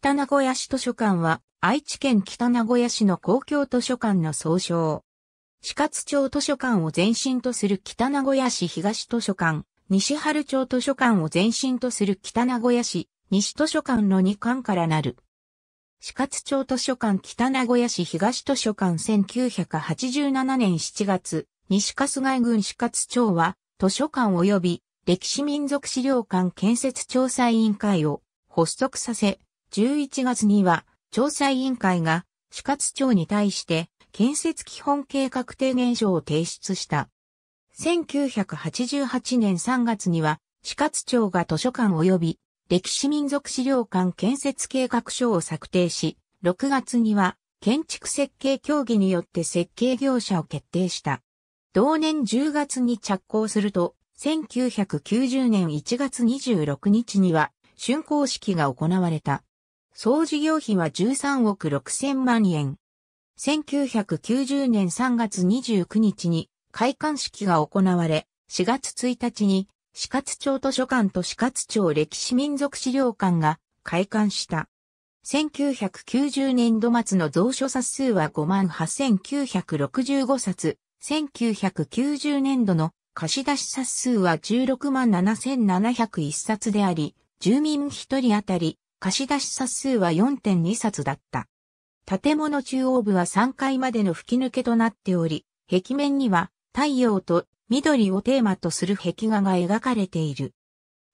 北名古屋市図書館は、愛知県北名古屋市の公共図書館の総称。四勝町図書館を前身とする北名古屋市東図書館、西春町図書館を前身とする北名古屋市、西図書館の2館からなる。四勝町図書館北名古屋市東図書館1987年7月、西春日井郡四勝町は、図書館及び歴史民族資料館建設調査委員会を発足させ、11月には、調査委員会が、主活庁に対して、建設基本計画提言書を提出した。1988年3月には、死活庁が図書館及び歴史民族資料館建設計画書を策定し、6月には建築設計協議によって設計業者を決定した。同年10月に着工すると、1990年1月26日には竣工式が行われた。総事業費は13億6千万円。1990年3月29日に開館式が行われ、4月1日に四活町図書館と四活町歴史民族資料館が開館した。1990年度末の蔵書冊数は58,965冊、1990年度の貸し出し冊数は167,701冊であり、住民1人当たり貸し出し冊数は4.2冊だった。建物中央部は3階までの吹き抜けとなっており、壁面には太陽と緑をテーマとする壁画が描かれている。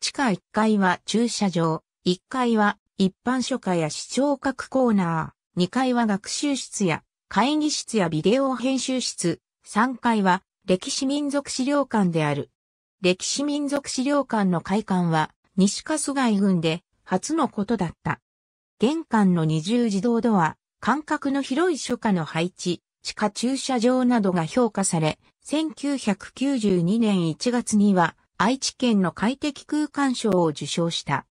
地下1階は駐車場、1階は一般書家や視聴覚コーナー、2階は学習室や会議室やビデオ編集室、3階は歴史民族資料館である。歴史民族資料館の会館は西春日井郡で初のことだった。玄関の二重自動ドア、間隔の広い初夏の配置、地下駐車場などが評価され、1992年1月には愛知県の快適空間賞を受賞した。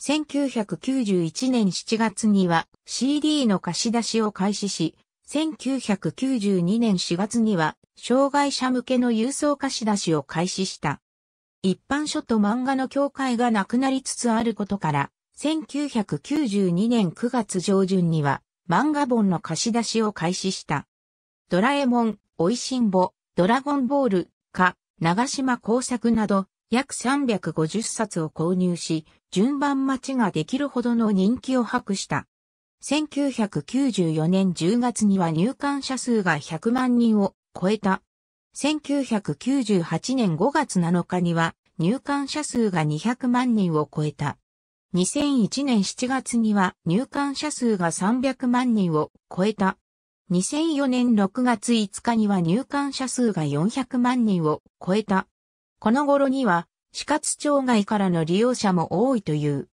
1991年7月には CD の貸し出しを開始し、1992年4月には障害者向けの郵送貸し出しを開始した。一般書と漫画の境界がなくなりつつあることから、1992年9月上旬には漫画本の貸し出しを開始した。ドラえもん、おいしんぼ、ドラゴンボール、か、長島工作など約350冊を購入し、順番待ちができるほどの人気を博した。1994年10月には入館者数が100万人を超えた1998年5月7日には入館者数が200万人を超えた。2001年7月には入館者数が300万人を超えた。2004年6月5日には入館者数が400万人を超えた。この頃には死活町外からの利用者も多いという。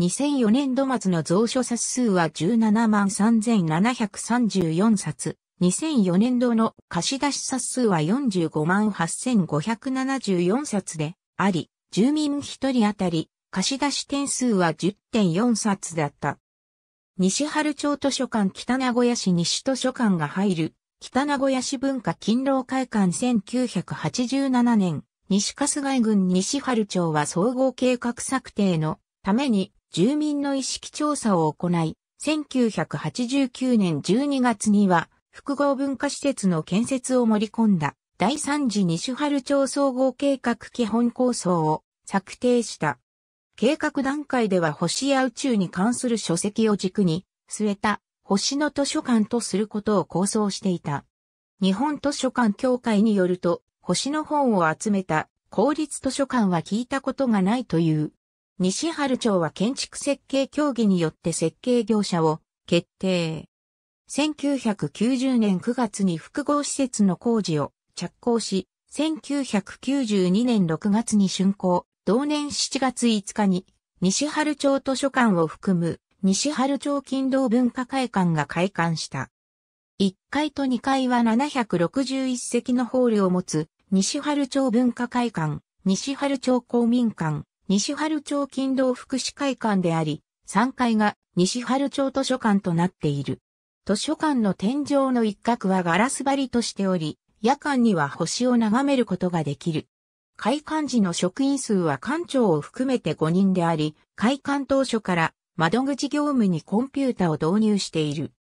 2004年度末の蔵書冊数は17万3734冊。2004年度の貸出冊数は45万8574冊であり、住民1人当たり貸出点数は10.4冊だった。西春町図書館北名古屋市西図書館が入る北名古屋市文化勤労会館1987年、西春日井郡西春町は総合計画策定のために住民の意識調査を行い、1989年12月には複合文化施設の建設を盛り込んだ第3次西春町総合計画基本構想を策定した。計画段階では星や宇宙に関する書籍を軸に据えた星の図書館とすることを構想していた。日本図書館協会によると星の本を集めた公立図書館は聞いたことがないという。西春町は建築設計協議によって設計業者を決定。1990年9月に複合施設の工事を着工し、1992年6月に竣工、同年7月5日に西春町図書館を含む西春町勤労文化会館が開館した。1階と2階は761席のホールを持つ西春町文化会館、西春町公民館、西春町勤労福祉会館であり、3階が西春町図書館となっている。図書館の天井の一角はガラス張りとしており、夜間には星を眺めることができる。開館時の職員数は館長を含めて5人であり、開館当初から窓口業務にコンピュータを導入している。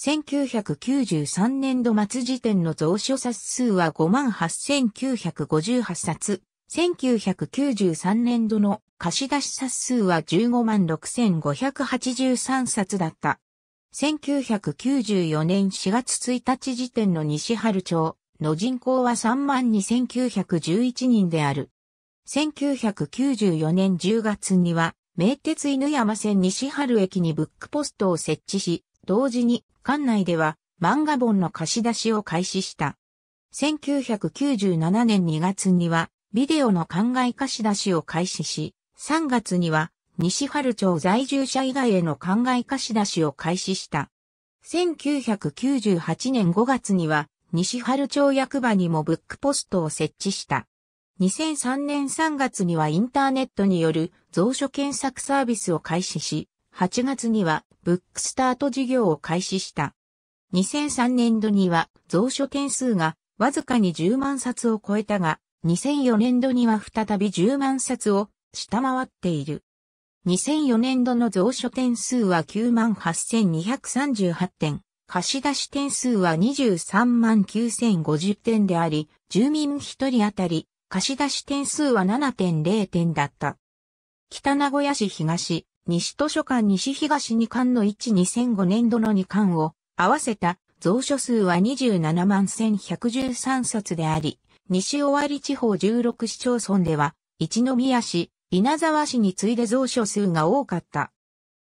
1993年度末時点の蔵書冊数は58,958冊。1993年度の貸し出し冊数は156,583冊だった。1994年4月1日時点の西春町の人口は32,911人である。1994年10月には、名鉄犬山線西春駅にブックポストを設置し、同時に、館内では漫画本の貸し出しを開始した。1997年2月には、ビデオの考え貸し出しを開始し、3月には西春町在住者以外への考え貸し出しを開始した。1998年5月には、西春町役場にもブックポストを設置した。2003年3月にはインターネットによる蔵書検索サービスを開始し、8月にはブックスタート事業を開始した。2003年度には蔵書件数がわずかに10万冊を超えたが、2004年度には再び10万冊を下回っている。2004年度の蔵書点数は98,238点、貸し出し点数は239,050点であり、住民1人当たり、貸し出し点数は7.0点だった。北名古屋市東、西図書館西東二巻の1 2005年度の二巻を合わせた蔵書数は27万1113冊であり、西尾張地方16市町村では、一宮市、稲沢市に次いで蔵書数が多かった。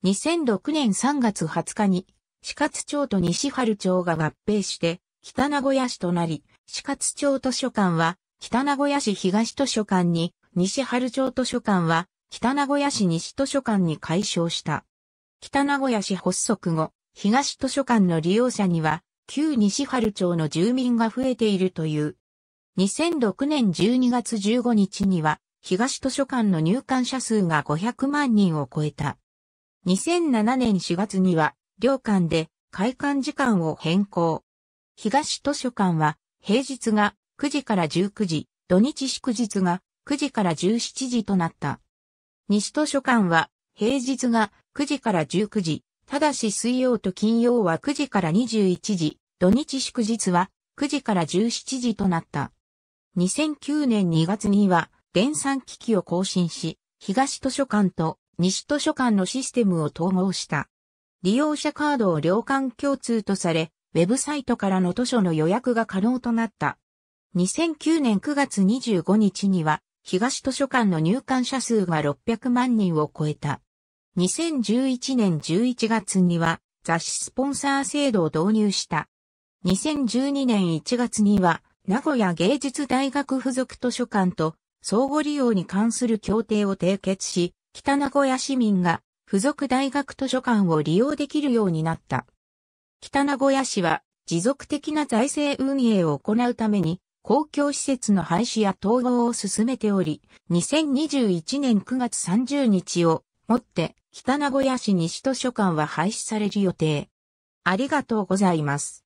2006年3月20日に、四勝町と西春町が合併して、北名古屋市となり、四勝町図書館は、北名古屋市東図書館に、西春町図書館は、北名古屋市西図書館に改称した。北名古屋市発足後、東図書館の利用者には、旧西春町の住民が増えているという。2006年12月15日には、東図書館の入館者数が500万人を超えた。2007年4月には、両館で開館時間を変更。東図書館は、平日が9時から19時、土日祝日が9時から17時となった。西図書館は、平日が9時から19時、ただし水曜と金曜は9時から21時、土日祝日は9時から17時となった。2009年2月には、電算機器を更新し、東図書館と西図書館のシステムを統合した。利用者カードを両館共通とされ、ウェブサイトからの図書の予約が可能となった。2009年9月25日には、東図書館の入館者数が600万人を超えた。2011年11月には、雑誌スポンサー制度を導入した。2012年1月には、名古屋芸術大学附属図書館と相互利用に関する協定を締結し、北名古屋市民が付属大学図書館を利用できるようになった。北名古屋市は持続的な財政運営を行うために公共施設の廃止や統合を進めており、2021年9月30日をもって北名古屋市西図書館は廃止される予定。ありがとうございます。